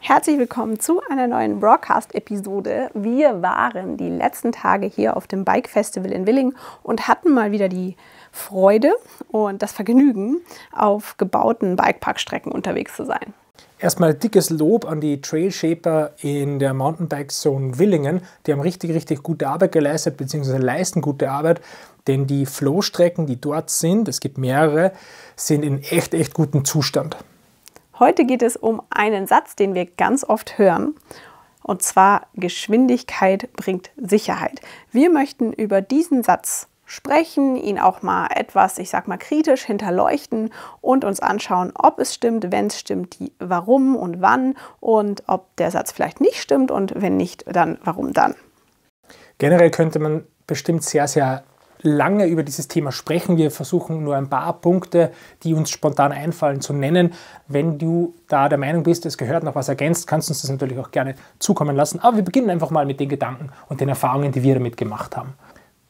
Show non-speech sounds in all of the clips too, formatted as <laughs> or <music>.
Herzlich willkommen zu einer neuen Broadcast-Episode. Wir waren die letzten Tage hier auf dem Bike Festival in Willingen und hatten mal wieder die Freude und das Vergnügen, auf gebauten Bikeparkstrecken unterwegs zu sein. Erstmal dickes Lob an die Trail Shaper in der Mountainbike Zone Willingen. Die haben richtig, richtig gute Arbeit geleistet, beziehungsweise leisten gute Arbeit, denn die Flow-Strecken, die dort sind, es gibt mehrere, sind in echt, echt gutem Zustand. Heute geht es um einen Satz, den wir ganz oft hören. Und zwar Geschwindigkeit bringt Sicherheit. Wir möchten über diesen Satz sprechen, ihn auch mal etwas, ich sag mal, kritisch hinterleuchten und uns anschauen, ob es stimmt, wenn es stimmt, die warum und wann und ob der Satz vielleicht nicht stimmt und wenn nicht, dann warum dann. Generell könnte man bestimmt sehr, sehr lange über dieses Thema sprechen. Wir versuchen nur ein paar Punkte, die uns spontan einfallen, zu nennen. Wenn du da der Meinung bist, es gehört noch was ergänzt, kannst du uns das natürlich auch gerne zukommen lassen. Aber wir beginnen einfach mal mit den Gedanken und den Erfahrungen, die wir damit gemacht haben.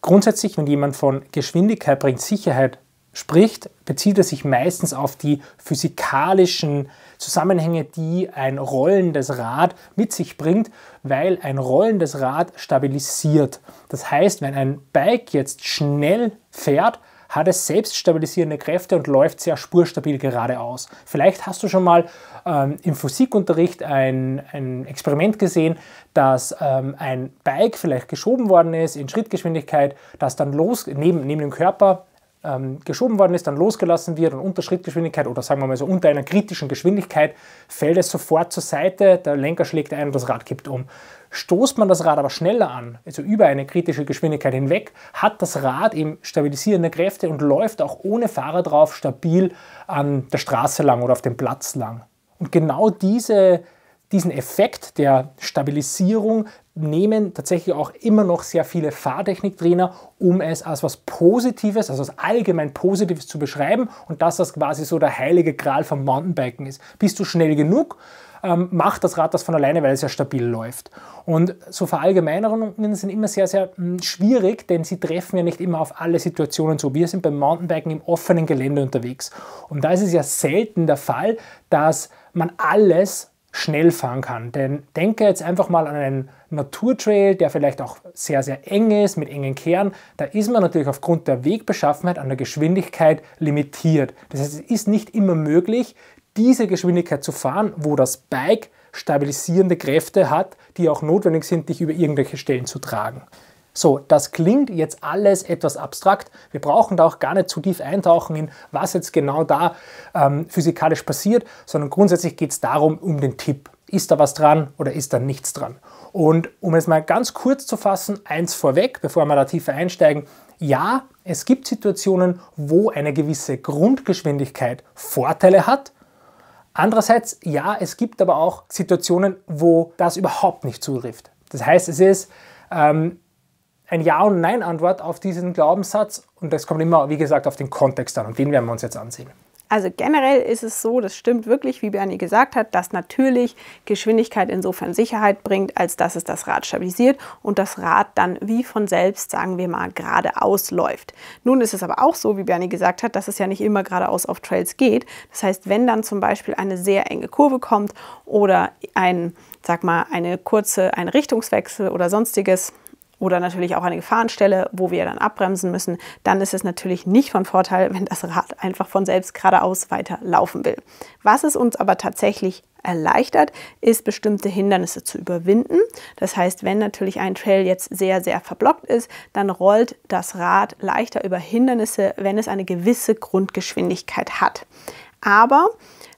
Grundsätzlich, wenn jemand von Geschwindigkeit bringt Sicherheit spricht, bezieht er sich meistens auf die physikalischen Zusammenhänge, die ein rollendes Rad mit sich bringt, weil ein rollendes Rad stabilisiert. Das heißt, wenn ein Bike jetzt schnell fährt, hat es selbst stabilisierende Kräfte und läuft sehr spurstabil geradeaus. Vielleicht hast du schon mal ähm, im Physikunterricht ein, ein, Experiment gesehen, dass ähm, ein Bike vielleicht geschoben worden ist in Schrittgeschwindigkeit, das dann los neben, neben dem Körper ähm, geschoben worden ist, dann losgelassen wird und unter Schrittgeschwindigkeit oder sagen wir mal so unter einer kritischen Geschwindigkeit fällt es sofort zur Seite, der Lenker schlägt ein und das Rad kippt um. Stoßt man das Rad aber schneller an, also über eine kritische Geschwindigkeit hinweg, hat das Rad eben stabilisierende Kräfte und läuft auch ohne Fahrer drauf stabil an der Straße lang oder auf dem Platz lang. Und genau diese, diesen Effekt der Stabilisierung nehmen tatsächlich auch immer noch sehr viele Fahrtechniktrainer, um es als was Positives, also als allgemein Positives zu beschreiben und dass das quasi so der heilige Gral vom Mountainbiken ist. Bist du schnell genug, ähm, macht das Rad das von alleine, weil es ja stabil läuft. Und so Verallgemeinerungen sind immer sehr, sehr hm, schwierig, denn sie treffen ja nicht immer auf alle Situationen so. Wir sind beim Mountainbiken im offenen Gelände unterwegs. Und da ist es ja selten der Fall, dass man alles schnell fahren kann. Denn denke jetzt einfach mal an einen Naturtrail, der vielleicht auch sehr, sehr eng ist, mit engen Kernen. Da ist man natürlich aufgrund der Wegbeschaffenheit an der Geschwindigkeit limitiert. Das heißt, es ist nicht immer möglich, diese Geschwindigkeit zu fahren, wo das Bike stabilisierende Kräfte hat, die auch notwendig sind, dich über irgendwelche Stellen zu tragen. So, das klingt jetzt alles etwas abstrakt. Wir brauchen da auch gar nicht zu tief eintauchen in, was jetzt genau da ähm, physikalisch passiert, sondern grundsätzlich geht es darum, um den Tipp. Ist da was dran oder ist da nichts dran? Und um es mal ganz kurz zu fassen, eins vorweg, bevor wir da tiefer einsteigen. Ja, es gibt Situationen, wo eine gewisse Grundgeschwindigkeit Vorteile hat, Andererseits, ja, es gibt aber auch Situationen, wo das überhaupt nicht zutrifft. Das heißt, es ist ähm, ein Ja- und Nein-Antwort auf diesen Glaubenssatz und das kommt immer, wie gesagt, auf den Kontext an und den werden wir uns jetzt ansehen. Also generell ist es so, das stimmt wirklich, wie Bernie gesagt hat, dass natürlich Geschwindigkeit insofern Sicherheit bringt, als dass es das Rad stabilisiert und das Rad dann wie von selbst, sagen wir mal, geradeaus läuft. Nun ist es aber auch so, wie Bernie gesagt hat, dass es ja nicht immer geradeaus auf Trails geht. Das heißt, wenn dann zum Beispiel eine sehr enge Kurve kommt oder ein, sag mal, eine kurze, ein Richtungswechsel oder sonstiges, oder natürlich auch eine Gefahrenstelle, wo wir dann abbremsen müssen, dann ist es natürlich nicht von Vorteil, wenn das Rad einfach von selbst geradeaus weiter laufen will. Was es uns aber tatsächlich erleichtert, ist bestimmte Hindernisse zu überwinden. Das heißt, wenn natürlich ein Trail jetzt sehr, sehr verblockt ist, dann rollt das Rad leichter über Hindernisse, wenn es eine gewisse Grundgeschwindigkeit hat. Aber,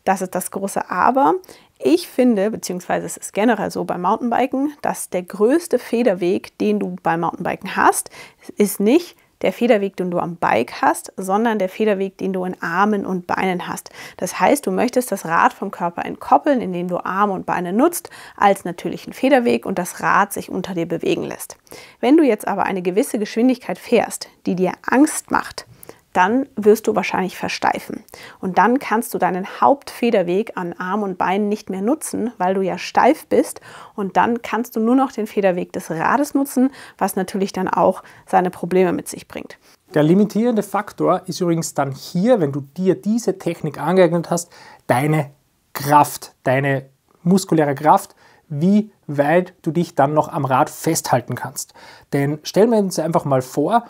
das ist das große Aber, ich finde, beziehungsweise es ist generell so beim Mountainbiken, dass der größte Federweg, den du beim Mountainbiken hast, ist nicht der Federweg, den du am Bike hast, sondern der Federweg, den du in Armen und Beinen hast. Das heißt, du möchtest das Rad vom Körper entkoppeln, indem du Arme und Beine nutzt, als natürlichen Federweg und das Rad sich unter dir bewegen lässt. Wenn du jetzt aber eine gewisse Geschwindigkeit fährst, die dir Angst macht, dann wirst du wahrscheinlich versteifen. Und dann kannst du deinen Hauptfederweg an Arm und Bein nicht mehr nutzen, weil du ja steif bist. Und dann kannst du nur noch den Federweg des Rades nutzen, was natürlich dann auch seine Probleme mit sich bringt. Der limitierende Faktor ist übrigens dann hier, wenn du dir diese Technik angeeignet hast, deine Kraft, deine muskuläre Kraft, wie weit du dich dann noch am Rad festhalten kannst. Denn stellen wir uns einfach mal vor,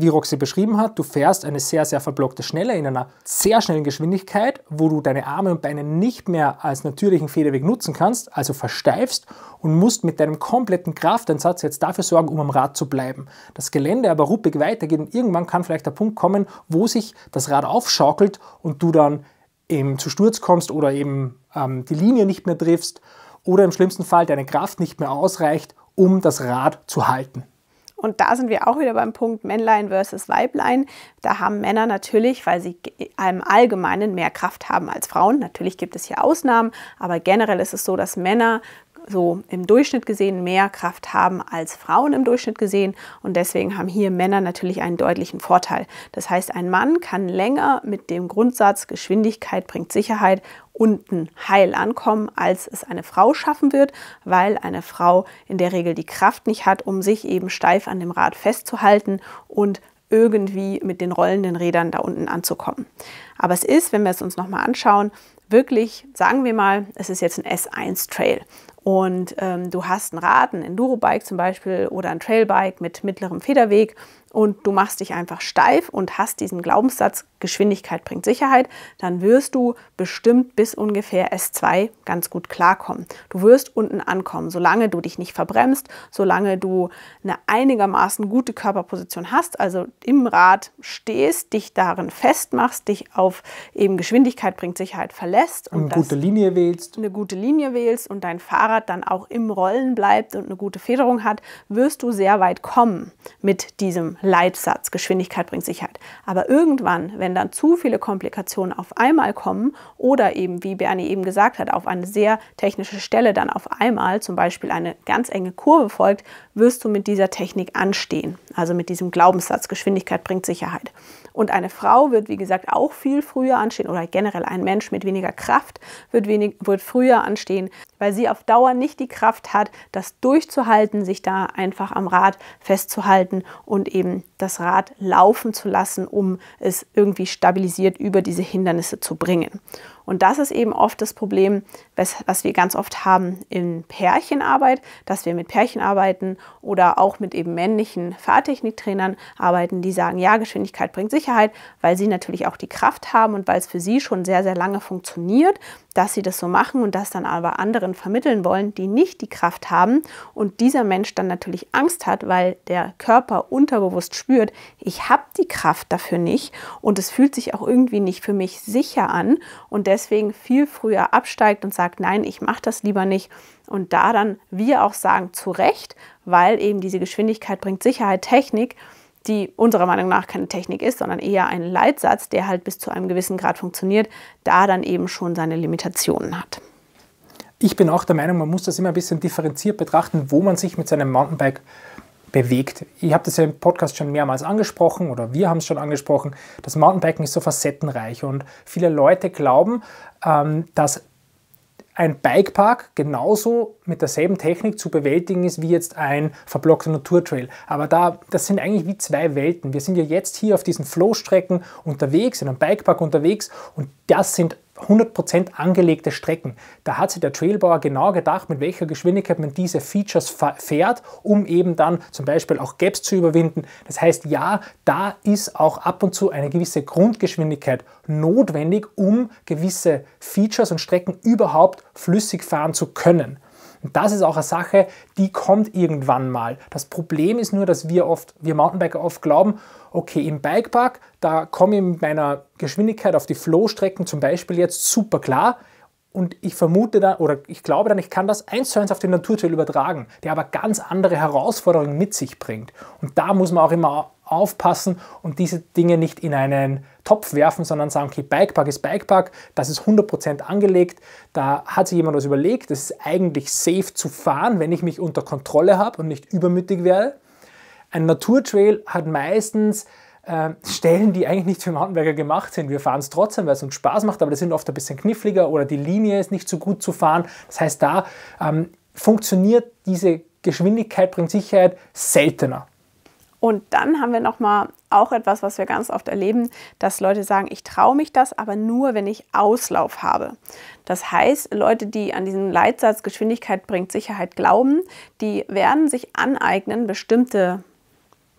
wie Roxy beschrieben hat, du fährst eine sehr, sehr verblockte Schnelle in einer sehr schnellen Geschwindigkeit, wo du deine Arme und Beine nicht mehr als natürlichen Federweg nutzen kannst, also versteifst und musst mit deinem kompletten Krafteinsatz jetzt dafür sorgen, um am Rad zu bleiben. Das Gelände aber ruppig weitergeht und irgendwann kann vielleicht der Punkt kommen, wo sich das Rad aufschaukelt und du dann eben zu Sturz kommst oder eben ähm, die Linie nicht mehr triffst oder im schlimmsten Fall deine Kraft nicht mehr ausreicht, um das Rad zu halten. Und da sind wir auch wieder beim Punkt Männlein versus Weiblein. Da haben Männer natürlich, weil sie im Allgemeinen mehr Kraft haben als Frauen. Natürlich gibt es hier Ausnahmen, aber generell ist es so, dass Männer so im Durchschnitt gesehen mehr Kraft haben als Frauen im Durchschnitt gesehen und deswegen haben hier Männer natürlich einen deutlichen Vorteil. Das heißt, ein Mann kann länger mit dem Grundsatz Geschwindigkeit bringt Sicherheit unten heil ankommen, als es eine Frau schaffen wird, weil eine Frau in der Regel die Kraft nicht hat, um sich eben steif an dem Rad festzuhalten und irgendwie mit den rollenden Rädern da unten anzukommen. Aber es ist, wenn wir es uns nochmal anschauen, wirklich, sagen wir mal, es ist jetzt ein S1 Trail und ähm, du hast ein Rad, ein Enduro-Bike zum Beispiel oder ein Trailbike mit mittlerem Federweg und du machst dich einfach steif und hast diesen Glaubenssatz, Geschwindigkeit bringt Sicherheit, dann wirst du bestimmt bis ungefähr S2 ganz gut klarkommen. Du wirst unten ankommen, solange du dich nicht verbremst, solange du eine einigermaßen gute Körperposition hast, also im Rad stehst, dich darin festmachst, dich auf eben Geschwindigkeit bringt Sicherheit verlässt und eine gute Linie wählst. Eine gute Linie wählst und dein Fahrrad dann auch im Rollen bleibt und eine gute Federung hat, wirst du sehr weit kommen mit diesem Leitsatz, Geschwindigkeit bringt Sicherheit. Aber irgendwann, wenn dann zu viele Komplikationen auf einmal kommen oder eben, wie Bernie eben gesagt hat, auf eine sehr technische Stelle dann auf einmal, zum Beispiel eine ganz enge Kurve folgt, wirst du mit dieser Technik anstehen. Also mit diesem Glaubenssatz, Geschwindigkeit bringt Sicherheit. Und eine Frau wird, wie gesagt, auch viel früher anstehen oder generell ein Mensch mit weniger Kraft wird, wenig, wird früher anstehen, weil sie auf Dauer nicht die Kraft hat, das durchzuhalten, sich da einfach am Rad festzuhalten und eben das Rad laufen zu lassen, um es irgendwie stabilisiert über diese Hindernisse zu bringen. Und das ist eben oft das Problem, was, was wir ganz oft haben in Pärchenarbeit, dass wir mit Pärchen arbeiten oder auch mit eben männlichen Fahrtechniktrainern arbeiten, die sagen, ja, Geschwindigkeit bringt Sicherheit, weil sie natürlich auch die Kraft haben und weil es für sie schon sehr, sehr lange funktioniert dass sie das so machen und das dann aber anderen vermitteln wollen, die nicht die Kraft haben und dieser Mensch dann natürlich Angst hat, weil der Körper unterbewusst spürt, ich habe die Kraft dafür nicht und es fühlt sich auch irgendwie nicht für mich sicher an und deswegen viel früher absteigt und sagt, nein, ich mache das lieber nicht und da dann wir auch sagen zu Recht, weil eben diese Geschwindigkeit bringt Sicherheit, Technik die unserer Meinung nach keine Technik ist, sondern eher ein Leitsatz, der halt bis zu einem gewissen Grad funktioniert, da dann eben schon seine Limitationen hat. Ich bin auch der Meinung, man muss das immer ein bisschen differenziert betrachten, wo man sich mit seinem Mountainbike bewegt. Ich habe das ja im Podcast schon mehrmals angesprochen oder wir haben es schon angesprochen. Das Mountainbiken ist so facettenreich und viele Leute glauben, ähm, dass ein Bikepark genauso mit derselben Technik zu bewältigen ist wie jetzt ein verblockter Naturtrail. Aber da, das sind eigentlich wie zwei Welten. Wir sind ja jetzt hier auf diesen Flow-Strecken unterwegs, in einem Bikepark unterwegs und das sind 100% angelegte Strecken. Da hat sich der Trailbauer genau gedacht, mit welcher Geschwindigkeit man diese Features fährt, um eben dann zum Beispiel auch Gaps zu überwinden. Das heißt, ja, da ist auch ab und zu eine gewisse Grundgeschwindigkeit notwendig, um gewisse Features und Strecken überhaupt flüssig fahren zu können. Und das ist auch eine Sache, die kommt irgendwann mal. Das Problem ist nur, dass wir oft, wir Mountainbiker oft glauben, okay, im Bikepark, da komme ich mit meiner Geschwindigkeit auf die Flowstrecken zum Beispiel jetzt super klar. Und ich vermute dann, oder ich glaube dann, ich kann das eins zu eins auf den Naturtrail übertragen, der aber ganz andere Herausforderungen mit sich bringt. Und da muss man auch immer aufpassen und diese Dinge nicht in einen Topf werfen, sondern sagen, okay, Bikepark ist Bikepark, das ist 100% angelegt, da hat sich jemand was überlegt, das ist eigentlich safe zu fahren, wenn ich mich unter Kontrolle habe und nicht übermütig werde. Ein Naturtrail hat meistens ähm, Stellen, die eigentlich nicht für Mountainbiker gemacht sind. Wir fahren es trotzdem, weil es uns Spaß macht, aber das sind oft ein bisschen kniffliger oder die Linie ist nicht so gut zu fahren. Das heißt, da ähm, funktioniert diese Geschwindigkeit bringt Sicherheit seltener. Und dann haben wir nochmal auch etwas, was wir ganz oft erleben, dass Leute sagen, ich traue mich das, aber nur, wenn ich Auslauf habe. Das heißt, Leute, die an diesen Leitsatz Geschwindigkeit bringt Sicherheit glauben, die werden sich aneignen, bestimmte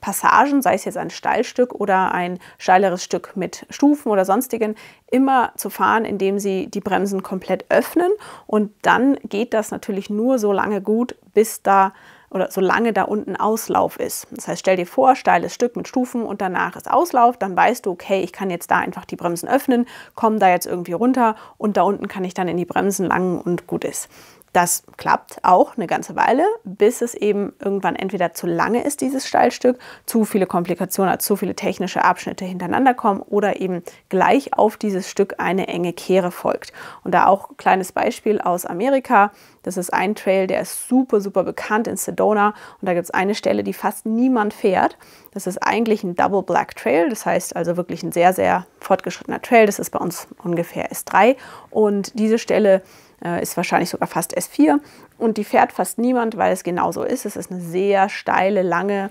Passagen, sei es jetzt ein Steilstück oder ein steileres Stück mit Stufen oder sonstigen, immer zu fahren, indem sie die Bremsen komplett öffnen. Und dann geht das natürlich nur so lange gut, bis da oder solange da unten Auslauf ist. Das heißt, stell dir vor, steiles Stück mit Stufen und danach ist Auslauf, dann weißt du, okay, ich kann jetzt da einfach die Bremsen öffnen, komme da jetzt irgendwie runter und da unten kann ich dann in die Bremsen langen und gut ist. Das klappt auch eine ganze Weile, bis es eben irgendwann entweder zu lange ist, dieses Steilstück, zu viele Komplikationen, also zu viele technische Abschnitte hintereinander kommen oder eben gleich auf dieses Stück eine enge Kehre folgt. Und da auch ein kleines Beispiel aus Amerika. Das ist ein Trail, der ist super, super bekannt in Sedona. Und da gibt es eine Stelle, die fast niemand fährt. Das ist eigentlich ein Double Black Trail, das heißt also wirklich ein sehr, sehr fortgeschrittener Trail. Das ist bei uns ungefähr S3. Und diese Stelle äh, ist wahrscheinlich sogar fast S4 und die fährt fast niemand, weil es genauso ist. Es ist eine sehr steile, lange,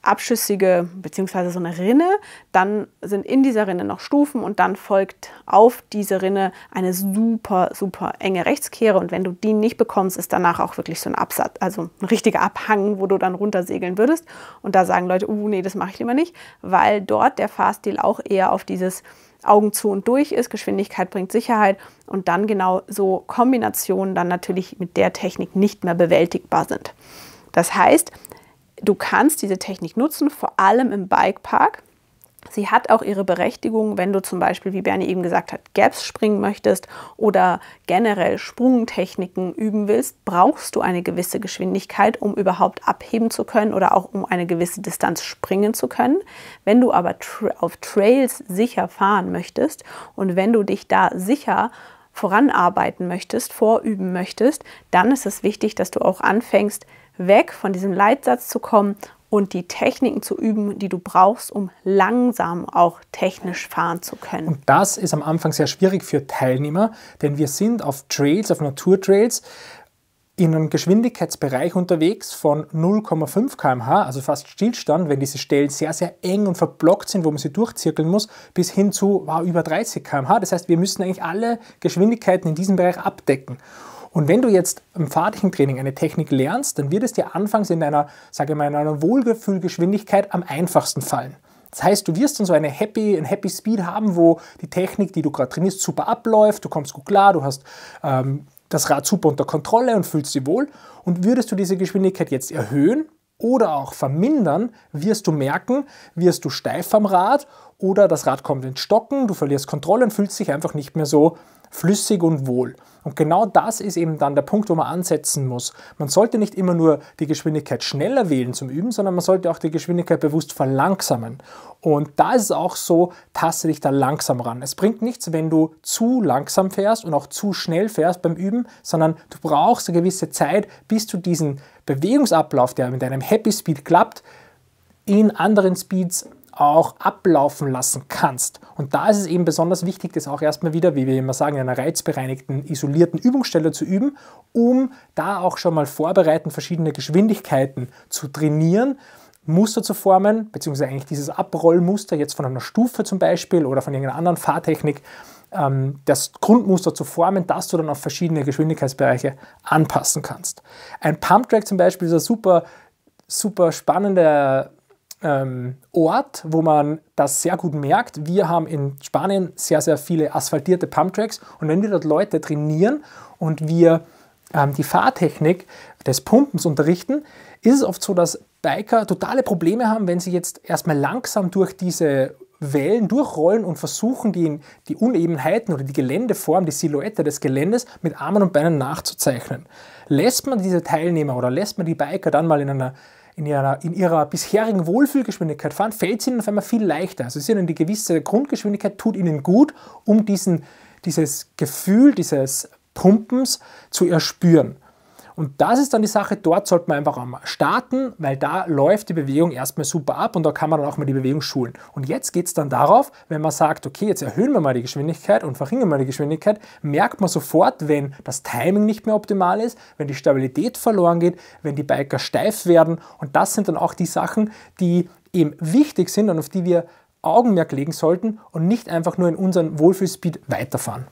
abschüssige beziehungsweise so eine Rinne. Dann sind in dieser Rinne noch Stufen und dann folgt auf diese Rinne eine super, super enge Rechtskehre. Und wenn du die nicht bekommst, ist danach auch wirklich so ein Absatz, also ein richtiger Abhang, wo du dann runtersegeln würdest. Und da sagen Leute, uh, nee, das mache ich lieber nicht, weil dort der Fahrstil auch eher auf dieses Augen zu und durch ist. Geschwindigkeit bringt Sicherheit und dann genau so Kombinationen dann natürlich mit der Technik nicht mehr bewältigbar sind. Das heißt, du kannst diese Technik nutzen, vor allem im Bikepark Sie hat auch ihre Berechtigung, wenn du zum Beispiel, wie Bernie eben gesagt hat, Gaps springen möchtest oder generell Sprungtechniken üben willst, brauchst du eine gewisse Geschwindigkeit, um überhaupt abheben zu können oder auch um eine gewisse Distanz springen zu können. Wenn du aber auf Trails sicher fahren möchtest und wenn du dich da sicher voranarbeiten möchtest, vorüben möchtest, dann ist es wichtig, dass du auch anfängst, weg von diesem Leitsatz zu kommen und die Techniken zu üben, die du brauchst, um langsam auch technisch fahren zu können. Und das ist am Anfang sehr schwierig für Teilnehmer, denn wir sind auf Trails, auf Naturtrails in einem Geschwindigkeitsbereich unterwegs von 0,5 km/h, also fast Stillstand, wenn diese Stellen sehr, sehr eng und verblockt sind, wo man sie durchzirkeln muss, bis hin zu wow, über 30 km/h. Das heißt, wir müssen eigentlich alle Geschwindigkeiten in diesem Bereich abdecken. Und wenn du jetzt im fahrlichen Training eine Technik lernst, dann wird es dir anfangs in deiner, sage ich mal, in einer Wohlgefühlgeschwindigkeit am einfachsten fallen. Das heißt, du wirst dann so eine Happy, ein Happy Speed haben, wo die Technik, die du gerade trainierst, super abläuft, du kommst gut klar, du hast ähm, das Rad super unter Kontrolle und fühlst dich wohl. Und würdest du diese Geschwindigkeit jetzt erhöhen oder auch vermindern, wirst du merken, wirst du steif am Rad oder das Rad kommt ins Stocken, du verlierst Kontrolle und fühlst dich einfach nicht mehr so flüssig und wohl. Und genau das ist eben dann der Punkt, wo man ansetzen muss. Man sollte nicht immer nur die Geschwindigkeit schneller wählen zum Üben, sondern man sollte auch die Geschwindigkeit bewusst verlangsamen. Und da ist es auch so, taste dich da langsam ran. Es bringt nichts, wenn du zu langsam fährst und auch zu schnell fährst beim Üben, sondern du brauchst eine gewisse Zeit, bis du diesen Bewegungsablauf, der mit deinem Happy Speed klappt, in anderen Speeds auch ablaufen lassen kannst. Und da ist es eben besonders wichtig, das auch erstmal wieder, wie wir immer sagen, in einer reizbereinigten, isolierten Übungsstelle zu üben, um da auch schon mal vorbereitend verschiedene Geschwindigkeiten zu trainieren, Muster zu formen, beziehungsweise eigentlich dieses Abrollmuster jetzt von einer Stufe zum Beispiel oder von irgendeiner anderen Fahrtechnik, ähm, das Grundmuster zu formen, dass du dann auf verschiedene Geschwindigkeitsbereiche anpassen kannst. Ein Pumptrack zum Beispiel ist ein super, super spannender ähm, Ort, wo man das sehr gut merkt. Wir haben in Spanien sehr, sehr viele asphaltierte Pumptracks und wenn wir dort Leute trainieren und wir ähm, die Fahrtechnik des Pumpens unterrichten, ist es oft so, dass Biker totale Probleme haben, wenn sie jetzt erstmal langsam durch diese Wellen durchrollen und versuchen, die, die Unebenheiten oder die Geländeform, die Silhouette des Geländes mit Armen und Beinen nachzuzeichnen. Lässt man diese Teilnehmer oder lässt man die Biker dann mal in einer in ihrer, in ihrer bisherigen Wohlfühlgeschwindigkeit fahren, fällt es ihnen auf einmal viel leichter. Also sie ist die gewisse Grundgeschwindigkeit tut ihnen gut, um diesen, dieses Gefühl, dieses Pumpens zu erspüren. Und das ist dann die Sache, dort sollte man einfach einmal starten, weil da läuft die Bewegung erstmal super ab und da kann man dann auch mal die Bewegung schulen. Und jetzt geht es dann darauf, wenn man sagt, okay, jetzt erhöhen wir mal die Geschwindigkeit und verringern mal die Geschwindigkeit, merkt man sofort, wenn das Timing nicht mehr optimal ist, wenn die Stabilität verloren geht, wenn die Biker steif werden. Und das sind dann auch die Sachen, die eben wichtig sind und auf die wir Augenmerk legen sollten und nicht einfach nur in unseren Wohlfühlspeed weiterfahren.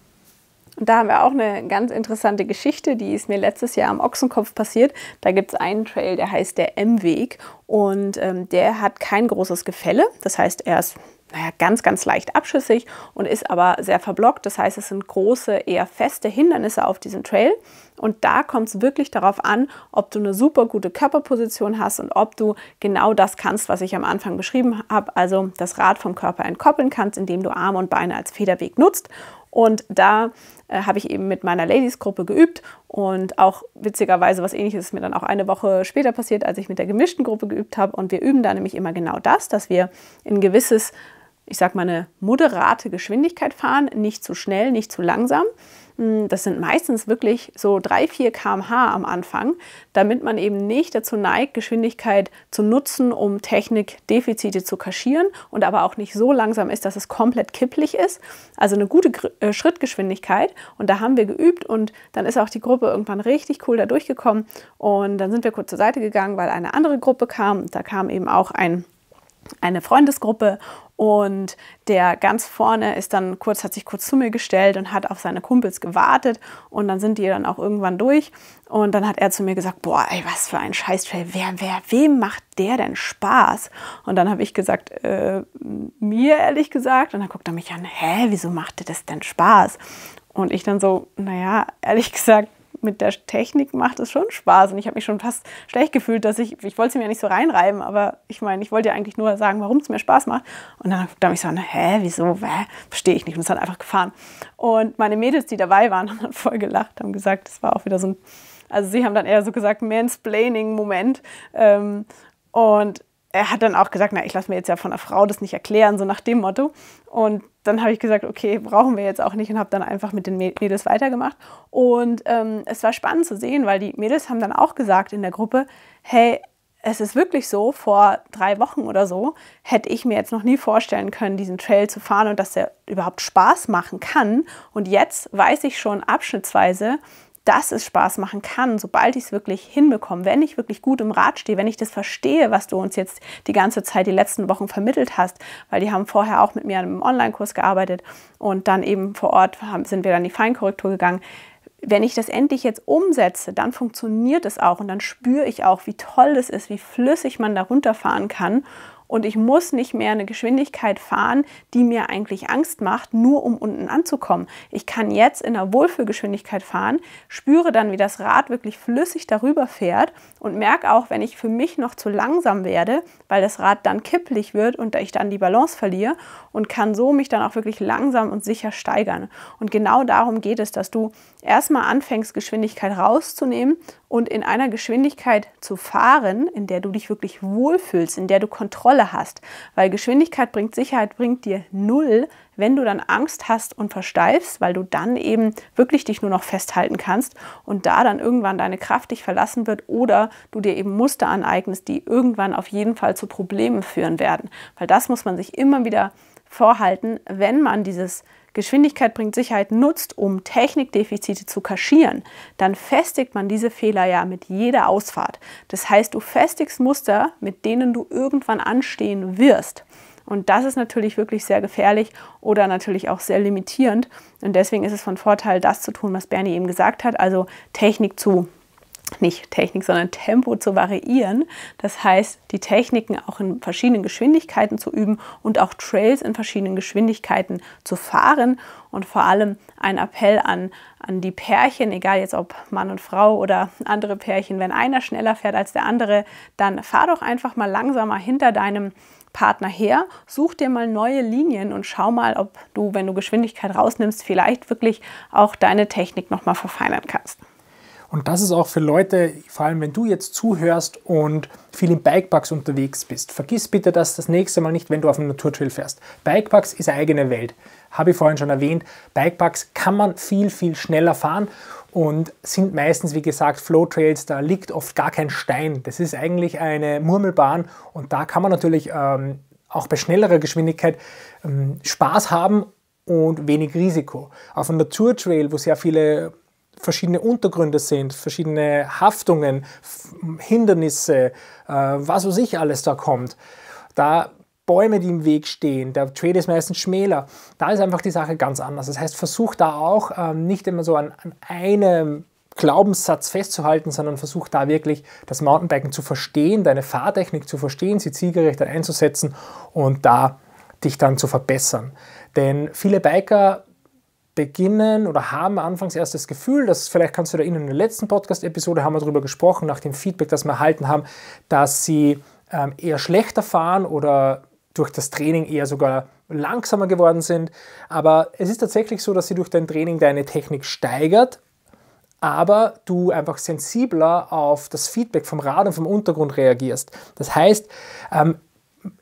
Und Da haben wir auch eine ganz interessante Geschichte, die ist mir letztes Jahr am Ochsenkopf passiert. Da gibt es einen Trail, der heißt der M-Weg und ähm, der hat kein großes Gefälle. Das heißt, er ist naja, ganz, ganz leicht abschüssig und ist aber sehr verblockt. Das heißt, es sind große, eher feste Hindernisse auf diesem Trail. Und da kommt es wirklich darauf an, ob du eine super gute Körperposition hast und ob du genau das kannst, was ich am Anfang beschrieben habe. Also das Rad vom Körper entkoppeln kannst, indem du Arme und Beine als Federweg nutzt und da äh, habe ich eben mit meiner Ladies-Gruppe geübt und auch witzigerweise was ähnliches ist mir dann auch eine Woche später passiert, als ich mit der gemischten Gruppe geübt habe. Und wir üben da nämlich immer genau das, dass wir ein gewisses, ich sag mal, eine moderate Geschwindigkeit fahren, nicht zu schnell, nicht zu langsam hm, das sind meistens wirklich so 3, 4 km/h am Anfang, damit man eben nicht dazu neigt, Geschwindigkeit zu nutzen, um Technikdefizite zu kaschieren und aber auch nicht so langsam ist, dass es komplett kipplich ist. Also eine gute äh, Schrittgeschwindigkeit und da haben wir geübt und dann ist auch die Gruppe irgendwann richtig cool da durchgekommen und dann sind wir kurz zur Seite gegangen, weil eine andere Gruppe kam. Da kam eben auch ein eine Freundesgruppe und der ganz vorne ist dann kurz, hat sich kurz zu mir gestellt und hat auf seine Kumpels gewartet. Und dann sind die dann auch irgendwann durch. Und dann hat er zu mir gesagt, boah, ey, was für ein Scheißfell. Wer, wer, wem macht der denn Spaß? Und dann habe ich gesagt, äh, mir ehrlich gesagt. Und dann guckt er mich an, hä, wieso macht dir das denn Spaß? Und ich dann so, naja, ehrlich gesagt, mit der Technik macht es schon Spaß. Und ich habe mich schon fast schlecht gefühlt, dass ich, ich wollte es mir ja nicht so reinreiben, aber ich meine, ich wollte ja eigentlich nur sagen, warum es mir Spaß macht. Und dann habe ich so, hä, wieso, hä? verstehe ich nicht. Und es hat einfach gefahren. Und meine Mädels, die dabei waren, <laughs> haben dann voll gelacht, haben gesagt, das war auch wieder so ein, also sie haben dann eher so gesagt, Mansplaining-Moment. Ähm, und er hat dann auch gesagt, na, ich lasse mir jetzt ja von einer Frau das nicht erklären, so nach dem Motto. Und dann habe ich gesagt, okay, brauchen wir jetzt auch nicht und habe dann einfach mit den Mädels weitergemacht. Und ähm, es war spannend zu sehen, weil die Mädels haben dann auch gesagt in der Gruppe, hey, es ist wirklich so, vor drei Wochen oder so hätte ich mir jetzt noch nie vorstellen können, diesen Trail zu fahren und dass der überhaupt Spaß machen kann. Und jetzt weiß ich schon abschnittsweise, dass es Spaß machen kann, sobald ich es wirklich hinbekomme, wenn ich wirklich gut im Rad stehe, wenn ich das verstehe, was du uns jetzt die ganze Zeit, die letzten Wochen vermittelt hast, weil die haben vorher auch mit mir an einem Online-Kurs gearbeitet und dann eben vor Ort haben, sind wir dann die Feinkorrektur gegangen. Wenn ich das endlich jetzt umsetze, dann funktioniert es auch und dann spüre ich auch, wie toll das ist, wie flüssig man da runterfahren kann und ich muss nicht mehr eine Geschwindigkeit fahren, die mir eigentlich Angst macht, nur um unten anzukommen. Ich kann jetzt in einer Wohlfühlgeschwindigkeit fahren, spüre dann, wie das Rad wirklich flüssig darüber fährt und merke auch, wenn ich für mich noch zu langsam werde, weil das Rad dann kipplig wird und ich dann die Balance verliere und kann so mich dann auch wirklich langsam und sicher steigern. Und genau darum geht es, dass du erstmal anfängst, Geschwindigkeit rauszunehmen und in einer Geschwindigkeit zu fahren, in der du dich wirklich wohlfühlst, in der du Kontrolle hast. Weil Geschwindigkeit bringt Sicherheit, bringt dir null, wenn du dann Angst hast und versteifst, weil du dann eben wirklich dich nur noch festhalten kannst und da dann irgendwann deine Kraft dich verlassen wird oder du dir eben Muster aneignest, die irgendwann auf jeden Fall zu Problemen führen werden. Weil das muss man sich immer wieder vorhalten, wenn man dieses Geschwindigkeit bringt Sicherheit nutzt, um Technikdefizite zu kaschieren, dann festigt man diese Fehler ja mit jeder Ausfahrt. Das heißt, du festigst Muster, mit denen du irgendwann anstehen wirst. Und das ist natürlich wirklich sehr gefährlich oder natürlich auch sehr limitierend. Und deswegen ist es von Vorteil, das zu tun, was Bernie eben gesagt hat, also Technik zu nicht Technik, sondern Tempo zu variieren. Das heißt, die Techniken auch in verschiedenen Geschwindigkeiten zu üben und auch Trails in verschiedenen Geschwindigkeiten zu fahren. Und vor allem ein Appell an, an die Pärchen, egal jetzt ob Mann und Frau oder andere Pärchen, wenn einer schneller fährt als der andere, dann fahr doch einfach mal langsamer hinter deinem Partner her, such dir mal neue Linien und schau mal, ob du, wenn du Geschwindigkeit rausnimmst, vielleicht wirklich auch deine Technik nochmal verfeinern kannst. Und das ist auch für Leute, vor allem wenn du jetzt zuhörst und viel in Bikeparks unterwegs bist, vergiss bitte das das nächste Mal nicht, wenn du auf dem Naturtrail fährst. Bikeparks ist eine eigene Welt. Habe ich vorhin schon erwähnt. Bikeparks kann man viel, viel schneller fahren und sind meistens, wie gesagt, Flowtrails. Da liegt oft gar kein Stein. Das ist eigentlich eine Murmelbahn und da kann man natürlich ähm, auch bei schnellerer Geschwindigkeit ähm, Spaß haben und wenig Risiko. Auf einem Naturtrail, wo sehr viele verschiedene Untergründe sind, verschiedene Haftungen, Hindernisse, äh, was weiß ich alles da kommt. Da Bäume, die im Weg stehen, der Trade ist meistens schmäler. Da ist einfach die Sache ganz anders. Das heißt, versuch da auch ähm, nicht immer so an, an einem Glaubenssatz festzuhalten, sondern versuch da wirklich das Mountainbiken zu verstehen, deine Fahrtechnik zu verstehen, sie zielgerichtet einzusetzen und da dich dann zu verbessern. Denn viele Biker beginnen oder haben anfangs erst das Gefühl, dass vielleicht kannst du da in der letzten Podcast-Episode haben wir darüber gesprochen, nach dem Feedback, das wir erhalten haben, dass sie ähm, eher schlechter fahren oder durch das Training eher sogar langsamer geworden sind. Aber es ist tatsächlich so, dass sie durch dein Training deine Technik steigert, aber du einfach sensibler auf das Feedback vom Rad und vom Untergrund reagierst. Das heißt, ähm,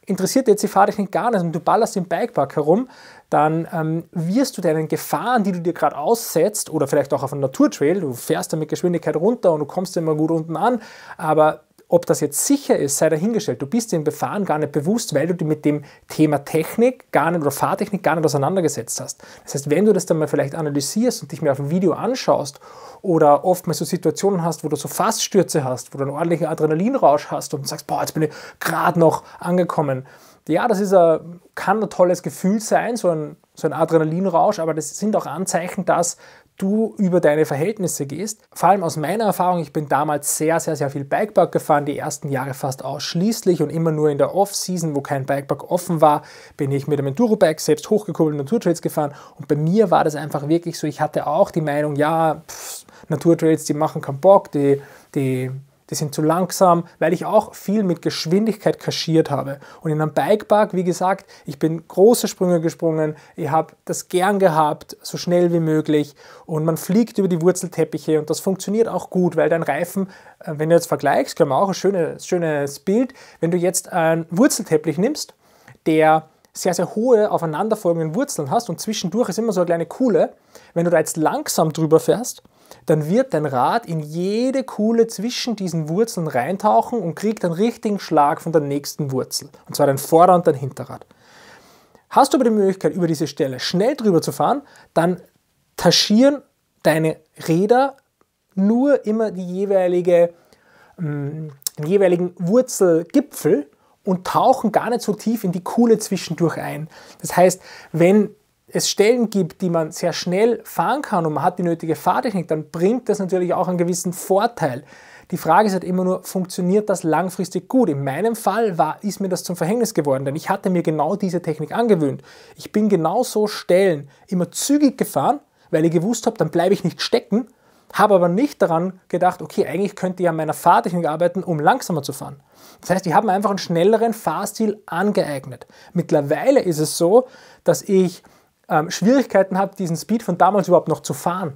interessiert jetzt die Fahrtechnik gar nicht und du ballerst im Bikepark herum, dann ähm, wirst du deinen Gefahren, die du dir gerade aussetzt, oder vielleicht auch auf einem Naturtrail, du fährst da mit Geschwindigkeit runter und du kommst immer gut unten an, aber ob das jetzt sicher ist, sei dahingestellt. Du bist den Befahren gar nicht bewusst, weil du dich mit dem Thema Technik gar nicht oder Fahrtechnik gar nicht auseinandergesetzt hast. Das heißt, wenn du das dann mal vielleicht analysierst und dich mal auf ein Video anschaust oder oftmals so Situationen hast, wo du so Fassstürze hast, wo du einen ordentlichen Adrenalinrausch hast und sagst, boah, jetzt bin ich gerade noch angekommen. Ja, das ist ein, äh, kann ein tolles Gefühl sein, so ein, so ein Adrenalinrausch, aber das sind auch Anzeichen, dass du über deine Verhältnisse gehst. Vor allem aus meiner Erfahrung, ich bin damals sehr, sehr, sehr viel Bikepark gefahren, die ersten Jahre fast ausschließlich und immer nur in der Off-Season, wo kein Bikepark offen war, bin ich mit dem Enduro-Bike selbst hochgekurbelt und Naturtrails gefahren. Und bei mir war das einfach wirklich so, ich hatte auch die Meinung, ja, pff, Naturtrades, die machen keinen Bock, die, die, die sind zu langsam, weil ich auch viel mit Geschwindigkeit kaschiert habe. Und in einem Bikepark, wie gesagt, ich bin große Sprünge gesprungen, ich habe das gern gehabt, so schnell wie möglich und man fliegt über die Wurzelteppiche und das funktioniert auch gut, weil dein Reifen, äh, wenn du jetzt vergleichst, können wir auch ein schönes, schönes Bild, wenn du jetzt einen Wurzelteppich nimmst, der sehr, sehr hohe aufeinanderfolgenden Wurzeln hast und zwischendurch ist immer so eine kleine Kuhle, wenn du da jetzt langsam drüber fährst, dann wird dein Rad in jede Kuhle zwischen diesen Wurzeln reintauchen und kriegt einen richtigen Schlag von der nächsten Wurzel. Und zwar dein Vorder- und dein Hinterrad. Hast du aber die Möglichkeit, über diese Stelle schnell drüber zu fahren, dann taschieren deine Räder nur immer die jeweilige, mm, den jeweiligen Wurzelgipfel und tauchen gar nicht so tief in die Kuhle zwischendurch ein. Das heißt, wenn es Stellen gibt, die man sehr schnell fahren kann und man hat die nötige Fahrtechnik, dann bringt das natürlich auch einen gewissen Vorteil. Die Frage ist halt immer nur, funktioniert das langfristig gut? In meinem Fall war, ist mir das zum Verhängnis geworden, denn ich hatte mir genau diese Technik angewöhnt. Ich bin genau so Stellen immer zügig gefahren, weil ich gewusst habe, dann bleibe ich nicht stecken, habe aber nicht daran gedacht, okay, eigentlich könnte ich an meiner Fahrtechnik arbeiten, um langsamer zu fahren. Das heißt, ich habe mir einfach einen schnelleren Fahrstil angeeignet. Mittlerweile ist es so, dass ich ähm, Schwierigkeiten habe, diesen Speed von damals überhaupt noch zu fahren.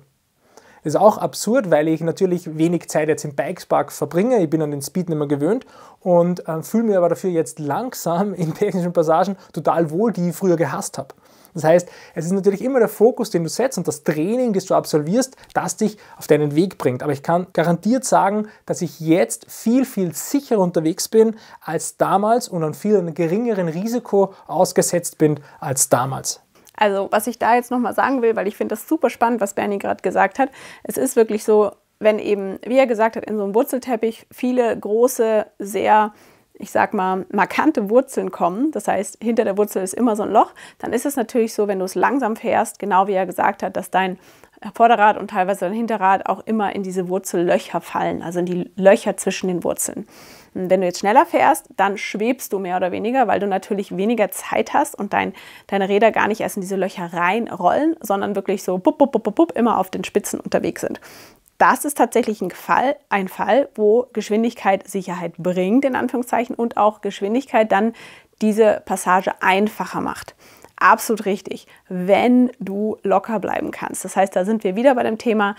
Das ist auch absurd, weil ich natürlich wenig Zeit jetzt im Bikespark verbringe. Ich bin an den Speed nicht mehr gewöhnt und äh, fühle mich aber dafür jetzt langsam <laughs> in technischen Passagen total wohl, die ich früher gehasst habe. Das heißt, es ist natürlich immer der Fokus, den du setzt und das Training, das du absolvierst, das dich auf deinen Weg bringt. Aber ich kann garantiert sagen, dass ich jetzt viel, viel sicherer unterwegs bin als damals und an viel geringeren Risiko ausgesetzt bin als damals. Also, was ich da jetzt nochmal sagen will, weil ich finde das super spannend, was Bernie gerade gesagt hat. Es ist wirklich so, wenn eben, wie er gesagt hat, in so einem Wurzelteppich viele große, sehr, ich sag mal, markante Wurzeln kommen, das heißt, hinter der Wurzel ist immer so ein Loch, dann ist es natürlich so, wenn du es langsam fährst, genau wie er gesagt hat, dass dein Vorderrad und teilweise ein Hinterrad auch immer in diese Wurzellöcher fallen, also in die Löcher zwischen den Wurzeln. Und wenn du jetzt schneller fährst, dann schwebst du mehr oder weniger, weil du natürlich weniger Zeit hast und dein, deine Räder gar nicht erst in diese Löcher reinrollen, sondern wirklich so bup, bup, bup, bup, immer auf den Spitzen unterwegs sind. Das ist tatsächlich ein Fall, ein Fall, wo Geschwindigkeit Sicherheit bringt, in Anführungszeichen, und auch Geschwindigkeit dann diese Passage einfacher macht absolut richtig, wenn du locker bleiben kannst. Das heißt, da sind wir wieder bei dem Thema,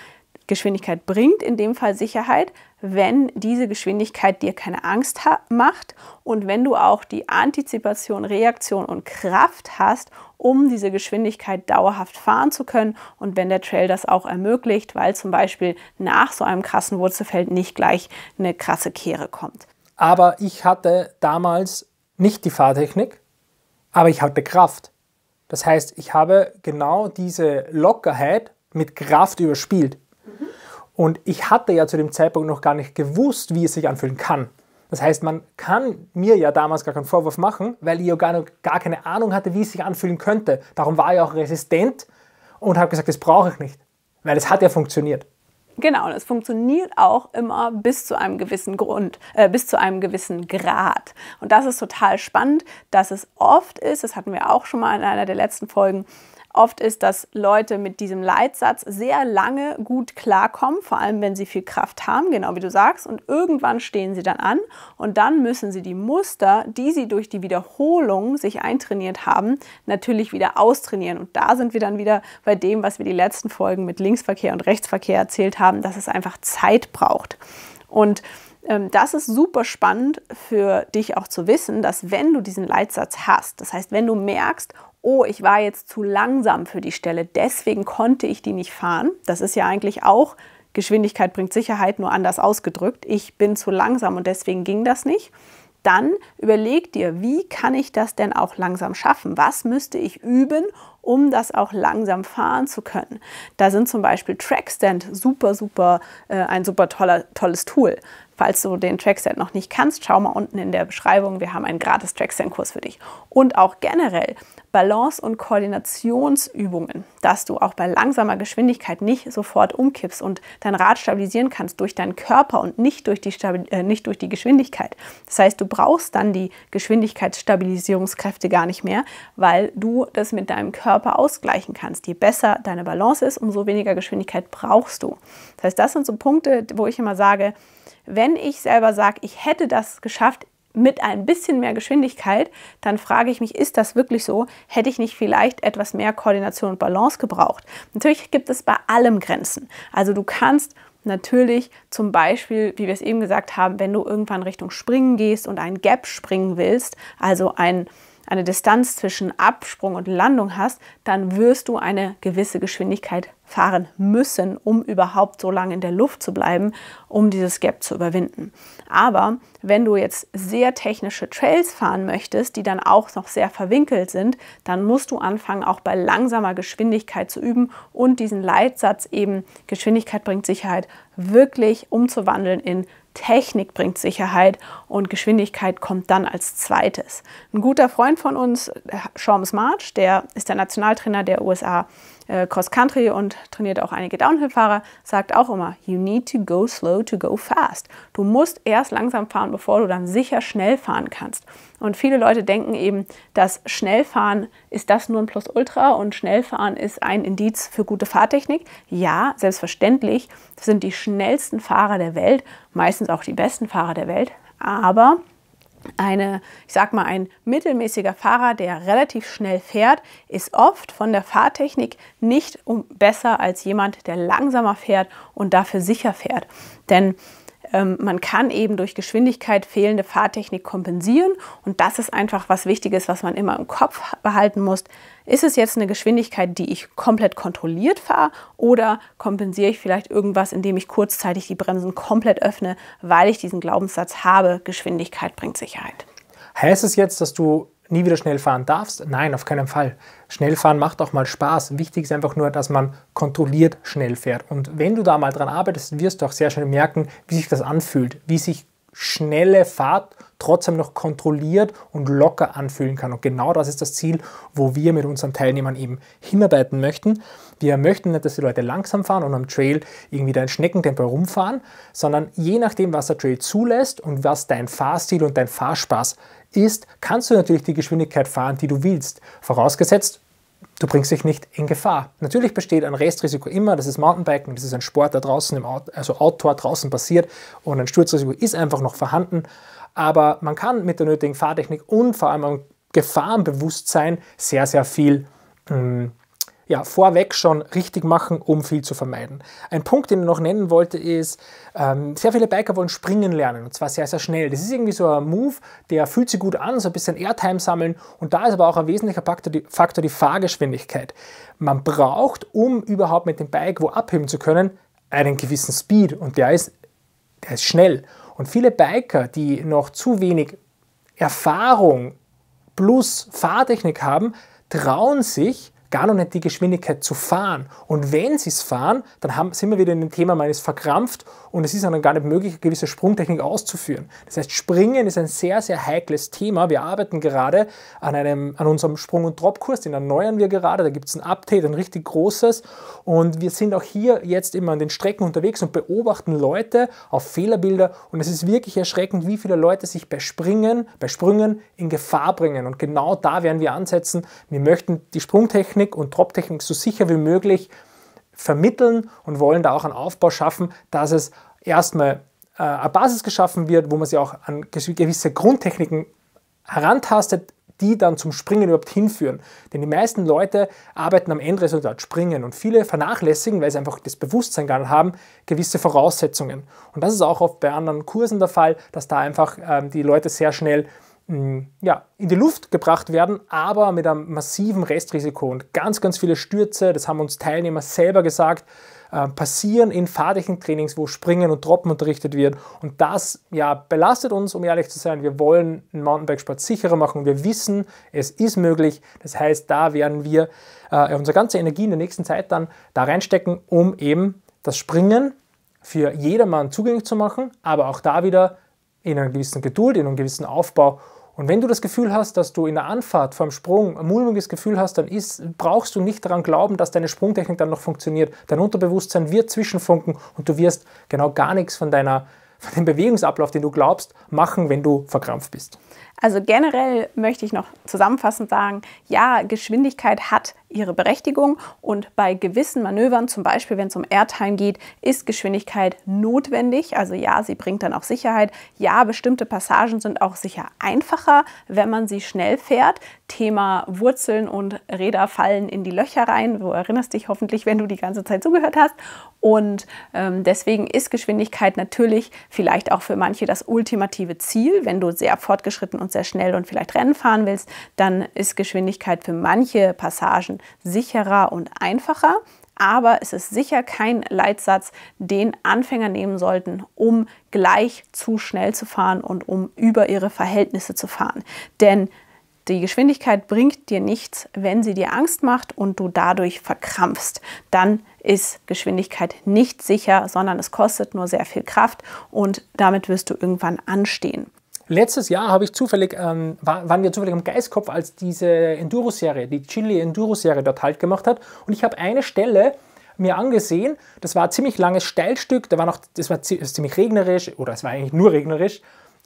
Geschwindigkeit bringt in dem Fall Sicherheit, wenn diese Geschwindigkeit dir keine Angst macht und wenn du auch die Antizipation, Reaktion und Kraft hast, um diese Geschwindigkeit dauerhaft fahren zu können und wenn der Trail das auch ermöglicht, weil zum Beispiel nach so einem krassen Wurzelfeld nicht gleich eine krasse Kehre kommt. Aber ich hatte damals nicht die Fahrtechnik, aber ich hatte Kraft. Das heißt, ich habe genau diese Lockerheit mit Kraft überspielt. Und ich hatte ja zu dem Zeitpunkt noch gar nicht gewusst, wie es sich anfühlen kann. Das heißt, man kann mir ja damals gar keinen Vorwurf machen, weil ich ja gar, gar keine Ahnung hatte, wie es sich anfühlen könnte. Darum war ich auch resistent und habe gesagt, das brauche ich nicht, weil es hat ja funktioniert. Genau, und es funktioniert auch immer bis zu einem gewissen Grund, äh, bis zu einem gewissen Grad. Und das ist total spannend, dass es oft ist, das hatten wir auch schon mal in einer der letzten Folgen, Oft ist, dass Leute mit diesem Leitsatz sehr lange gut klarkommen, vor allem wenn sie viel Kraft haben, genau wie du sagst, und irgendwann stehen sie dann an und dann müssen sie die Muster, die sie durch die Wiederholung sich eintrainiert haben, natürlich wieder austrainieren. Und da sind wir dann wieder bei dem, was wir die letzten Folgen mit Linksverkehr und Rechtsverkehr erzählt haben, dass es einfach Zeit braucht. Und ähm, das ist super spannend für dich auch zu wissen, dass wenn du diesen Leitsatz hast, das heißt, wenn du merkst, oh, ich war jetzt zu langsam für die Stelle, deswegen konnte ich die nicht fahren. Das ist ja eigentlich auch, Geschwindigkeit bringt Sicherheit, nur anders ausgedrückt. Ich bin zu langsam und deswegen ging das nicht. Dann überleg dir, wie kann ich das denn auch langsam schaffen? Was müsste ich üben, um das auch langsam fahren zu können? Da sind zum Beispiel Trackstand super, super, äh, ein super toller, tolles Tool. Falls du den Trackstand noch nicht kannst, schau mal unten in der Beschreibung. Wir haben einen gratis Trackstand-Kurs für dich. Und auch generell, Balance- und Koordinationsübungen, dass du auch bei langsamer Geschwindigkeit nicht sofort umkippst und dein Rad stabilisieren kannst durch deinen Körper und nicht durch die, Stabil äh, nicht durch die Geschwindigkeit. Das heißt, du brauchst dann die Geschwindigkeitsstabilisierungskräfte gar nicht mehr, weil du das mit deinem Körper ausgleichen kannst. Je besser deine Balance ist, umso weniger Geschwindigkeit brauchst du. Das heißt, das sind so Punkte, wo ich immer sage, wenn ich selber sage, ich hätte das geschafft, mit ein bisschen mehr Geschwindigkeit, dann frage ich mich, ist das wirklich so? Hätte ich nicht vielleicht etwas mehr Koordination und Balance gebraucht? Natürlich gibt es bei allem Grenzen. Also du kannst natürlich zum Beispiel, wie wir es eben gesagt haben, wenn du irgendwann Richtung Springen gehst und ein Gap springen willst, also ein eine Distanz zwischen Absprung und Landung hast, dann wirst du eine gewisse Geschwindigkeit fahren müssen, um überhaupt so lange in der Luft zu bleiben, um dieses Gap zu überwinden. Aber wenn du jetzt sehr technische Trails fahren möchtest, die dann auch noch sehr verwinkelt sind, dann musst du anfangen, auch bei langsamer Geschwindigkeit zu üben und diesen Leitsatz eben Geschwindigkeit bringt Sicherheit wirklich umzuwandeln in Technik bringt Sicherheit und Geschwindigkeit kommt dann als zweites. Ein guter Freund von uns, Sean March, der ist der Nationaltrainer der USA äh, Cross-Country und trainiert auch einige Downhill-Fahrer, sagt auch immer, you need to go slow to go fast. Du musst erst langsam fahren, bevor du dann sicher schnell fahren kannst. Und viele Leute denken eben, dass Schnellfahren ist das nur ein Plus-Ultra und Schnellfahren ist ein Indiz für gute Fahrtechnik. Ja, selbstverständlich sind die schnellsten Fahrer der Welt, meistens auch die besten Fahrer der Welt, aber eine, ich sag mal, ein mittelmäßiger Fahrer, der relativ schnell fährt, ist oft von der Fahrtechnik nicht besser als jemand, der langsamer fährt und dafür sicher fährt. Denn ähm, man kann eben durch Geschwindigkeit fehlende Fahrtechnik kompensieren. Und das ist einfach was Wichtiges, was man immer im Kopf behalten muss. Ist es jetzt eine Geschwindigkeit, die ich komplett kontrolliert fahre oder kompensiere ich vielleicht irgendwas, indem ich kurzzeitig die Bremsen komplett öffne, weil ich diesen Glaubenssatz habe, Geschwindigkeit bringt Sicherheit. Heißt es jetzt, dass du nie wieder schnell fahren darfst? Nein, auf keinen Fall. Schnellfahren macht auch mal Spaß. Wichtig ist einfach nur, dass man kontrolliert schnell fährt. Und wenn du da mal dran arbeitest, wirst du auch sehr schnell merken, wie sich das anfühlt, wie sich schnelle Fahrt trotzdem noch kontrolliert und locker anfühlen kann. Und genau das ist das Ziel, wo wir mit unseren Teilnehmern eben hinarbeiten möchten. Wir möchten nicht, dass die Leute langsam fahren und am Trail irgendwie dein Schneckentempo rumfahren, sondern je nachdem, was der Trail zulässt und was dein Fahrstil und dein Fahrspaß ist, kannst du natürlich die Geschwindigkeit fahren, die du willst. Vorausgesetzt, du bringst dich nicht in Gefahr. Natürlich besteht ein Restrisiko immer, das ist Mountainbiken, das ist ein Sport, der draußen, im Out also Outdoor draußen passiert und ein Sturzrisiko ist einfach noch vorhanden, aber man kann mit der nötigen Fahrtechnik und vor allem Gefahrenbewusstsein sehr, sehr viel mh, hm, ja, vorweg schon richtig machen, um viel zu vermeiden. Ein Punkt, den ich noch nennen wollte, ist, ähm, sehr viele Biker wollen springen lernen und zwar sehr, sehr schnell. Das ist irgendwie so ein Move, der fühlt sich gut an, so ein bisschen Airtime sammeln und da ist aber auch ein wesentlicher Faktor die, Faktor die Fahrgeschwindigkeit. Man braucht, um überhaupt mit dem Bike wo abheben zu können, einen gewissen Speed und der ist, der ist schnell. Und viele Biker, die noch zu wenig Erfahrung plus Fahrtechnik haben, trauen sich, gar noch nicht die Geschwindigkeit zu fahren. Und wenn sie es fahren, dann haben, sind wir wieder in dem Thema meines verkrampft und es ist dann gar nicht möglich, eine gewisse Sprungtechnik auszuführen. Das heißt, Springen ist ein sehr, sehr heikles Thema. Wir arbeiten gerade an, einem, an unserem Sprung- und Dropkurs, den erneuern wir gerade. Da gibt es ein Update, ein richtig großes. Und wir sind auch hier jetzt immer an den Strecken unterwegs und beobachten Leute auf Fehlerbilder. Und es ist wirklich erschreckend, wie viele Leute sich bei Springen, bei Sprüngen in Gefahr bringen. Und genau da werden wir ansetzen. Wir möchten die Sprungtechnik Technik und Drop-Technik so sicher wie möglich vermitteln und wollen da auch einen Aufbau schaffen, dass es erstmal äh, eine Basis geschaffen wird, wo man sich auch an gewisse Grundtechniken herantastet, die dann zum Springen überhaupt hinführen. Denn die meisten Leute arbeiten am Endresultat Springen und viele vernachlässigen, weil sie einfach das Bewusstsein gar nicht haben, gewisse Voraussetzungen. Und das ist auch oft bei anderen Kursen der Fall, dass da einfach ähm, die Leute sehr schnell ja, in die Luft gebracht werden, aber mit einem massiven Restrisiko und ganz, ganz viele Stürze, das haben uns Teilnehmer selber gesagt, äh, passieren in fahrlichen Trainings, wo Springen und Droppen unterrichtet wird und das ja, belastet uns, um ehrlich zu sein. Wir wollen einen Mountainbikesport sicherer machen, wir wissen, es ist möglich, das heißt, da werden wir äh, unsere ganze Energie in der nächsten Zeit dann da reinstecken, um eben das Springen für jedermann zugänglich zu machen, aber auch da wieder in einer gewissen Geduld, in einem gewissen Aufbau und wenn du das Gefühl hast, dass du in der Anfahrt vom Sprung ein mulmiges Gefühl hast, dann ist, brauchst du nicht daran glauben, dass deine Sprungtechnik dann noch funktioniert. Dein Unterbewusstsein wird zwischenfunken und du wirst genau gar nichts von deiner von dem Bewegungsablauf, den du glaubst, machen, wenn du verkrampft bist. Also generell möchte ich noch zusammenfassend sagen, ja, Geschwindigkeit hat ihre Berechtigung und bei gewissen Manövern, zum Beispiel wenn es um Airtime geht, ist Geschwindigkeit notwendig. Also ja, sie bringt dann auch Sicherheit. Ja, bestimmte Passagen sind auch sicher einfacher, wenn man sie schnell fährt. Thema Wurzeln und Räder fallen in die Löcher rein. Du erinnerst dich hoffentlich, wenn du die ganze Zeit zugehört hast. Und ähm, deswegen ist Geschwindigkeit natürlich vielleicht auch für manche das ultimative Ziel, wenn du sehr fortgeschritten und sehr schnell und vielleicht Rennen fahren willst, dann ist Geschwindigkeit für manche Passagen sicherer und einfacher. Aber es ist sicher kein Leitsatz, den Anfänger nehmen sollten, um gleich zu schnell zu fahren und um über ihre Verhältnisse zu fahren. Denn die Geschwindigkeit bringt dir nichts, wenn sie dir Angst macht und du dadurch verkrampfst. Dann ist Geschwindigkeit nicht sicher, sondern es kostet nur sehr viel Kraft und damit wirst du irgendwann anstehen. Letztes Jahr habe ich zufällig, ähm, waren wir zufällig am Geistkopf, als diese Enduro-Serie, die Chili Enduro-Serie dort halt gemacht hat. Und ich habe eine Stelle mir angesehen, das war ein ziemlich langes Steilstück, da war noch, das war ziemlich regnerisch, oder es war eigentlich nur regnerisch,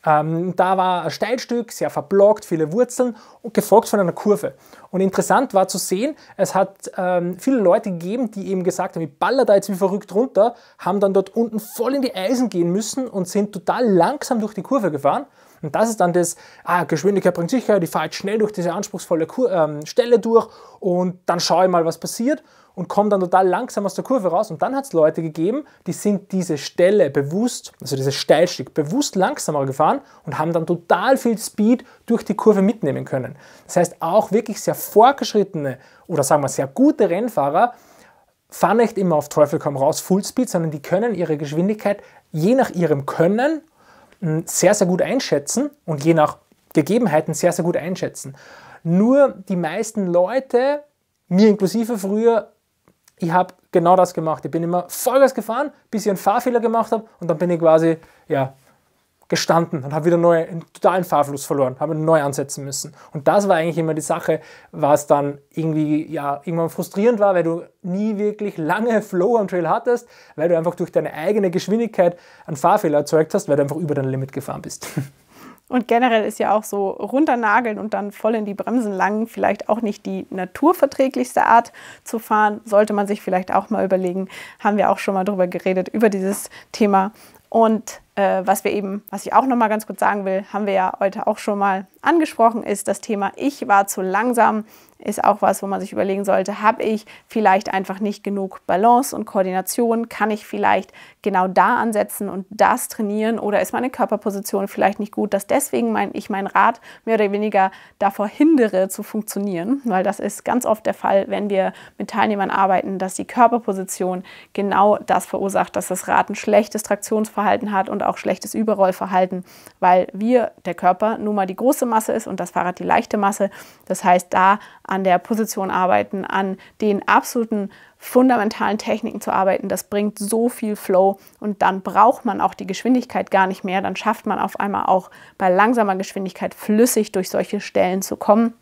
ähm, da war ein Steilstück, sehr verblockt, viele Wurzeln und gefolgt von einer Kurve. Und interessant war zu sehen, es hat ähm, viele Leute gegeben, die eben gesagt haben, ich baller da jetzt wie verrückt runter, haben dann dort unten voll in die Eisen gehen müssen und sind total langsam durch die Kurve gefahren. Und das ist dann das, ah, Geschwindigkeit bringt Sicherheit, ich fahre jetzt schnell durch diese anspruchsvolle Kur ähm, Stelle durch und dann schaue ich mal, was passiert und kommen dann total langsam aus der Kurve raus. Und dann hat es Leute gegeben, die sind diese Stelle bewusst, also dieses Steilstück, bewusst langsamer gefahren und haben dann total viel Speed durch die Kurve mitnehmen können. Das heißt, auch wirklich sehr fortgeschrittene oder sagen wir sehr gute Rennfahrer fahren nicht immer auf Teufel komm raus Fullspeed, sondern die können ihre Geschwindigkeit je nach ihrem Können hm, sehr, sehr gut einschätzen und je nach Gegebenheiten sehr, sehr gut einschätzen. Nur die meisten Leute, mir inklusive früher, ich habe genau das gemacht. Ich bin immer Vollgas gefahren, bis ich einen Fahrfehler gemacht habe und dann bin ich quasi, ja, gestanden und habe wieder neu, einen totalen Fahrfluss verloren, habe neu ansetzen müssen. Und das war eigentlich immer die Sache, was dann irgendwie, ja, irgendwann frustrierend war, weil du nie wirklich lange <laughs> Flow am Trail hattest, weil du einfach durch deine eigene Geschwindigkeit einen Fahrfehler erzeugt hast, weil du einfach über dein Limit gefahren bist. <laughs> Und generell ist ja auch so runternageln und dann voll in die Bremsen langen vielleicht auch nicht die naturverträglichste Art zu fahren. Sollte man sich vielleicht auch mal überlegen. Haben wir auch schon mal drüber geredet, über dieses Thema. Und äh, was wir eben, was ich auch nochmal ganz kurz sagen will, haben wir ja heute auch schon mal angesprochen, ist das Thema Ich war zu langsam, ist auch was, wo man sich überlegen sollte, habe ich vielleicht einfach nicht genug Balance und Koordination, kann ich vielleicht genau da ansetzen und das trainieren oder ist meine Körperposition vielleicht nicht gut, dass deswegen mein, ich mein Rad mehr oder weniger davor hindere zu funktionieren, weil das ist ganz oft der Fall, wenn wir mit Teilnehmern arbeiten, dass die Körperposition genau das verursacht, dass das Rad ein schlechtes Traktionsverhalten hat und auch schlechtes Überrollverhalten, weil wir, der Körper, nun mal die große Masse ist und das Fahrrad die leichte Masse. Das heißt, da an der Position arbeiten, an den absoluten fundamentalen Techniken zu arbeiten, das bringt so viel Flow und dann braucht man auch die Geschwindigkeit gar nicht mehr. Dann schafft man auf einmal auch bei langsamer Geschwindigkeit flüssig durch solche Stellen zu kommen.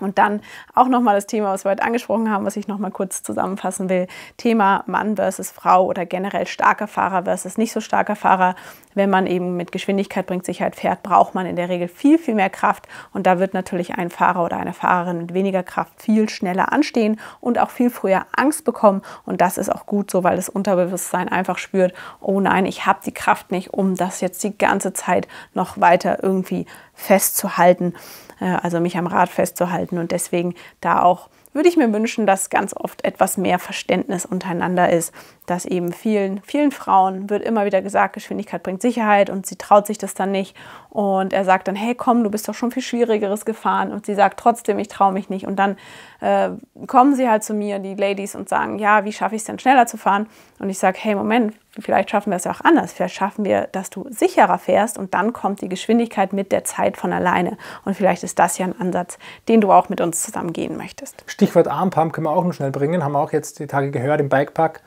Und dann auch nochmal das Thema, was wir heute angesprochen haben, was ich nochmal kurz zusammenfassen will. Thema Mann versus Frau oder generell starker Fahrer versus nicht so starker Fahrer. Wenn man eben mit Geschwindigkeit bringt Sicherheit fährt, braucht man in der Regel viel, viel mehr Kraft. Und da wird natürlich ein Fahrer oder eine Fahrerin mit weniger Kraft viel schneller anstehen und auch viel früher Angst bekommen. Und das ist auch gut so, weil das Unterbewusstsein einfach spürt, oh nein, ich habe die Kraft nicht, um das jetzt die ganze Zeit noch weiter irgendwie festzuhalten. Äh, also mich am Rad festzuhalten. Und deswegen da auch würde ich mir wünschen, dass ganz oft etwas mehr Verständnis untereinander ist, dass eben vielen, vielen Frauen wird immer wieder gesagt, Geschwindigkeit bringt Sicherheit und sie traut sich das dann nicht. Und er sagt dann, hey komm, du bist doch schon viel Schwierigeres gefahren. Und sie sagt trotzdem, ich traue mich nicht. Und dann äh, kommen sie halt zu mir, die Ladies, und sagen, ja, wie schaffe ich es denn schneller zu fahren? Und ich sage, hey Moment, vielleicht schaffen wir es ja auch anders. Vielleicht schaffen wir, dass du sicherer fährst und dann kommt die Geschwindigkeit mit der Zeit von alleine. Und vielleicht ist das ja ein Ansatz, den du auch mit uns zusammen gehen möchtest. Stichwort Armpump können wir auch noch schnell bringen. Haben wir auch jetzt die Tage gehört im Bikepark,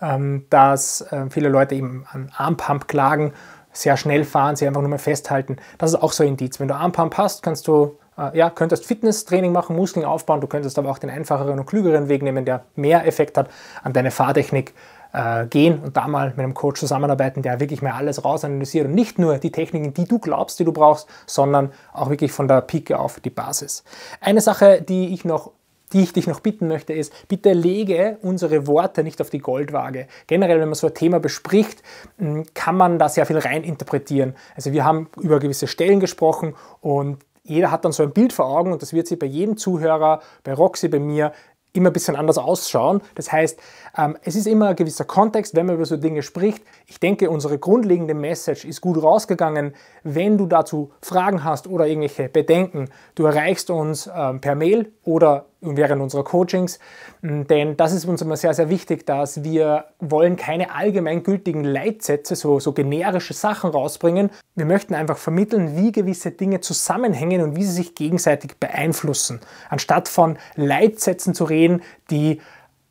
ähm, dass äh, viele Leute eben an Armpump klagen sehr schnell fahren, sie einfach nur mal festhalten. Das ist auch so ein Indiz. Wenn du Armpump hast, kannst du, äh, ja, könntest Fitnesstraining machen, Muskeln aufbauen, du könntest aber auch den einfacheren und klügeren Weg nehmen, der mehr Effekt hat an deine Fahrtechnik äh, gehen und da mal mit einem Coach zusammenarbeiten, der wirklich mal alles rausanalysiert und nicht nur die Techniken, die du glaubst, die du brauchst, sondern auch wirklich von der Pike auf die Basis. Eine Sache, die ich noch die ich dich noch bitten möchte, ist, bitte lege unsere Worte nicht auf die Goldwaage. Generell, wenn man so ein Thema bespricht, hm, kann man da sehr viel rein interpretieren. Also wir haben über gewisse Stellen gesprochen und jeder hat dann so ein Bild vor Augen und das wird sich bei jedem Zuhörer, bei Roxy, bei mir immer ein bisschen anders ausschauen. Das heißt, ähm, es ist immer ein gewisser Kontext, wenn man über so Dinge spricht. Ich denke, unsere grundlegende Message ist gut rausgegangen. Wenn du dazu Fragen hast oder irgendwelche Bedenken, du erreichst uns ähm, per Mail oder während unserer Coachings, hm, denn das ist uns immer sehr, sehr wichtig, dass wir wollen keine allgemeingültigen Leitsätze, so, so generische Sachen rausbringen. Wir möchten einfach vermitteln, wie gewisse Dinge zusammenhängen und wie sie sich gegenseitig beeinflussen, anstatt von Leitsätzen zu reden, die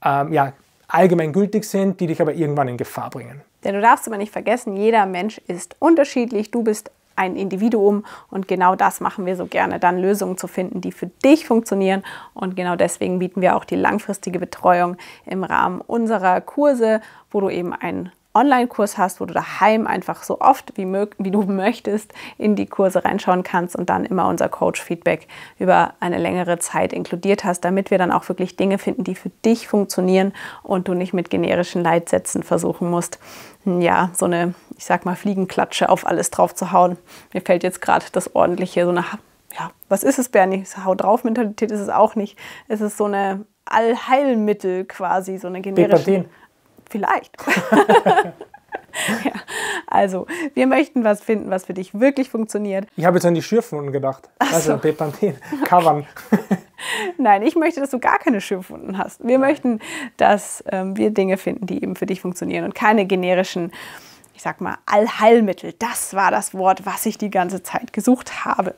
ähm, ja, allgemein gültig sind, die dich aber irgendwann in Gefahr bringen. Denn du darfst immer nicht vergessen, jeder Mensch ist unterschiedlich. Du bist ein Individuum und genau das machen wir so gerne, dann Lösungen zu finden, die für dich funktionieren. Und genau deswegen bieten wir auch die langfristige Betreuung im Rahmen unserer Kurse, wo du eben einen Online-Kurs hast, wo du daheim einfach so oft wie, wie du <laughs> möchtest in die Kurse reinschauen kannst und dann immer unser Coach-Feedback über eine längere Zeit inkludiert hast, damit wir dann auch wirklich Dinge finden, die für dich funktionieren und du nicht mit generischen Leitsätzen versuchen musst, hm, ja, so eine, ich sag mal, Fliegenklatsche auf alles drauf zu hauen. Mir fällt jetzt gerade das ordentliche, so eine, ja, was ist es, Bernie? Hau drauf Mentalität ist es auch nicht. Es ist so eine Allheilmittel quasi, so eine generische. Depatin vielleicht. <laughs> ja, also, wir möchten was finden, was für dich wirklich funktioniert. Ich habe jetzt an die Schürfwunden gedacht. Ach also, so. Bepanthen, Covern. <laughs> Nein, ich möchte, dass du gar keine Schürfwunden hast. Wir Nein. möchten, dass ähm, wir Dinge finden, die eben für dich funktionieren und keine generischen ich sag mal, Allheilmittel. Das war das Wort, was ich die ganze Zeit gesucht habe.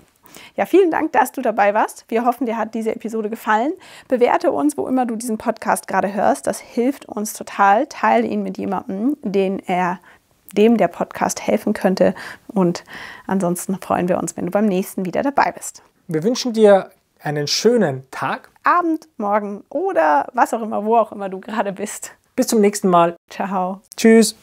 Ja, vielen Dank, dass du dabei warst. Wir hoffen, dir hat diese Episode gefallen. Bewerte uns, wo immer du diesen Podcast gerade hörst. Das hilft uns total. Teile ihn mit jemandem, den er dem der Podcast helfen könnte. Und ansonsten freuen wir uns, wenn du beim nächsten wieder dabei bist. Wir wünschen dir einen schönen Tag. Abend, Morgen oder was auch immer, wo auch immer du gerade bist. Bis zum nächsten Mal. Ciao. Tschüss.